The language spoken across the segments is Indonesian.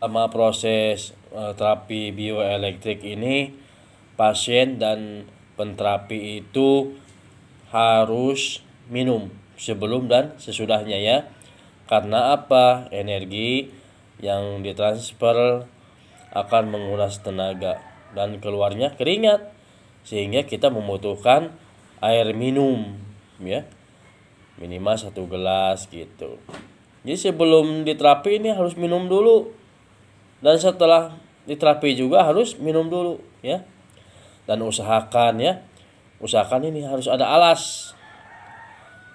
sama proses eh, terapi bioelektrik ini pasien dan penterapi itu harus minum sebelum dan sesudahnya ya. Karena apa? Energi yang ditransfer akan menguras tenaga dan keluarnya keringat sehingga kita membutuhkan air minum ya. Minimal satu gelas gitu. Jadi sebelum diterapi ini harus minum dulu dan setelah diterapi juga harus minum dulu ya dan usahakan ya usahakan ini harus ada alas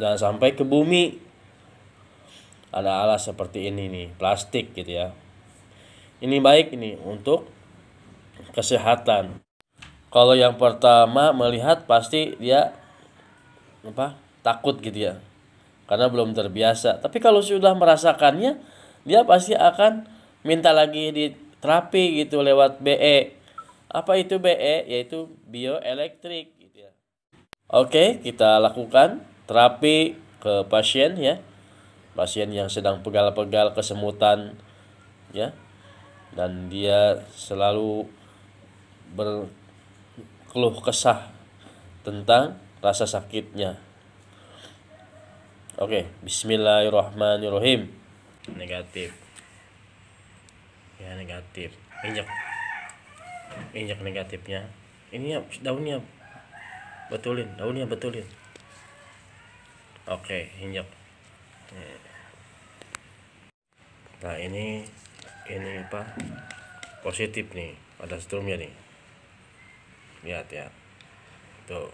jangan sampai ke bumi ada alas seperti ini nih plastik gitu ya ini baik ini untuk kesehatan kalau yang pertama melihat pasti dia apa takut gitu ya karena belum terbiasa tapi kalau sudah merasakannya dia pasti akan minta lagi di terapi gitu lewat BE. Apa itu BE? Yaitu bioelektrik gitu ya. Oke, kita lakukan terapi ke pasien ya. Pasien yang sedang pegal-pegal kesemutan ya. Dan dia selalu berkeluh kesah tentang rasa sakitnya. Oke, bismillahirrahmanirrahim. Negatif ya negatif injak injak negatifnya ini ya daunnya betulin daunnya betulin oke injak nah ini ini apa positif nih ada strumnya nih lihat ya tuh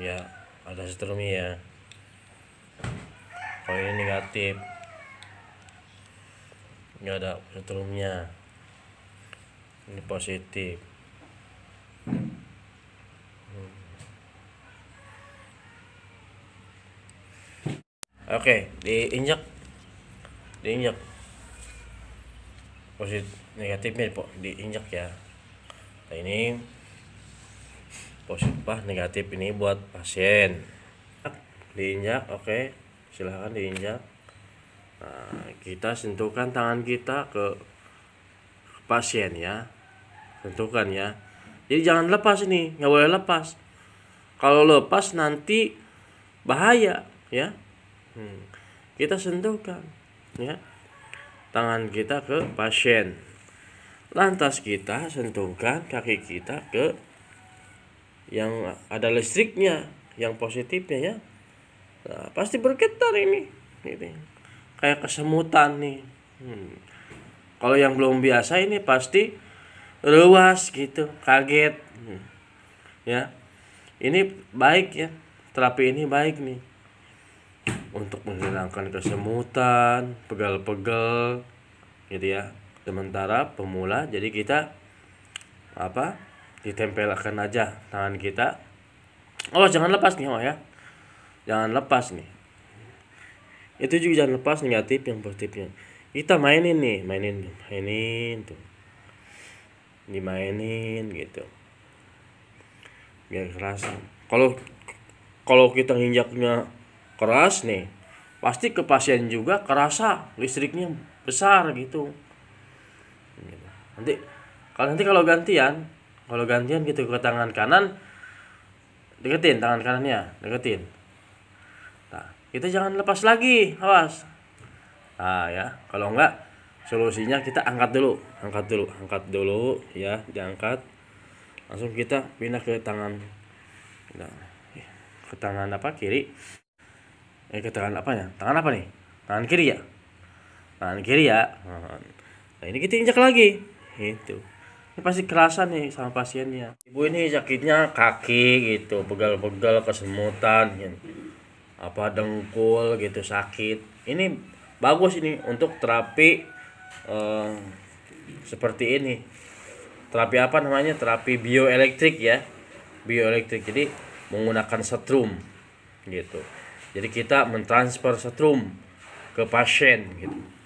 ya ada strumnya ya kalau ini negatif nggak ada setrumnya ini positif hmm. oke diinjak diinjak positif negatifnya po diinjak ya nah ini positif bah negatif ini buat pasien diinjak oke silahkan diinjak Nah, kita sentuhkan tangan kita ke, pasien ya. Sentuhkan ya. Jadi jangan lepas ini, nggak boleh lepas. Kalau lepas nanti bahaya ya. Hmm. Kita sentuhkan ya. Tangan kita ke pasien. Lantas kita sentuhkan kaki kita ke yang ada listriknya, yang positifnya ya. Nah, pasti bergetar ini. ini gitu kayak kesemutan nih hmm. kalau yang belum biasa ini pasti luas gitu kaget hmm. ya ini baik ya terapi ini baik nih untuk menghilangkan kesemutan pegal-pegal gitu ya sementara pemula jadi kita apa ditempelkan aja tangan kita oh jangan lepas nih oh ya jangan lepas nih itu juga jangan lepas negatif yang positifnya kita mainin nih mainin mainin tuh dimainin gitu biar keras kalau kalau kita nginjaknya keras nih pasti ke pasien juga kerasa listriknya besar gitu nanti kalau nanti kalau gantian kalau gantian gitu ke tangan kanan deketin tangan kanannya deketin kita jangan lepas lagi awas ah ya kalau enggak solusinya kita angkat dulu angkat dulu angkat dulu ya diangkat langsung kita pindah ke tangan nah, eh, ke tangan apa kiri eh ke tangan apa ya tangan apa nih tangan kiri ya tangan kiri ya nah, nah ini kita injak lagi itu ini pasti kerasa nih sama pasiennya ibu ini sakitnya kaki gitu pegal-pegal, kesemutan gitu apa dengkul gitu sakit ini bagus ini untuk terapi eh, seperti ini terapi apa namanya terapi bioelektrik ya bioelektrik jadi menggunakan setrum gitu jadi kita mentransfer setrum ke pasien gitu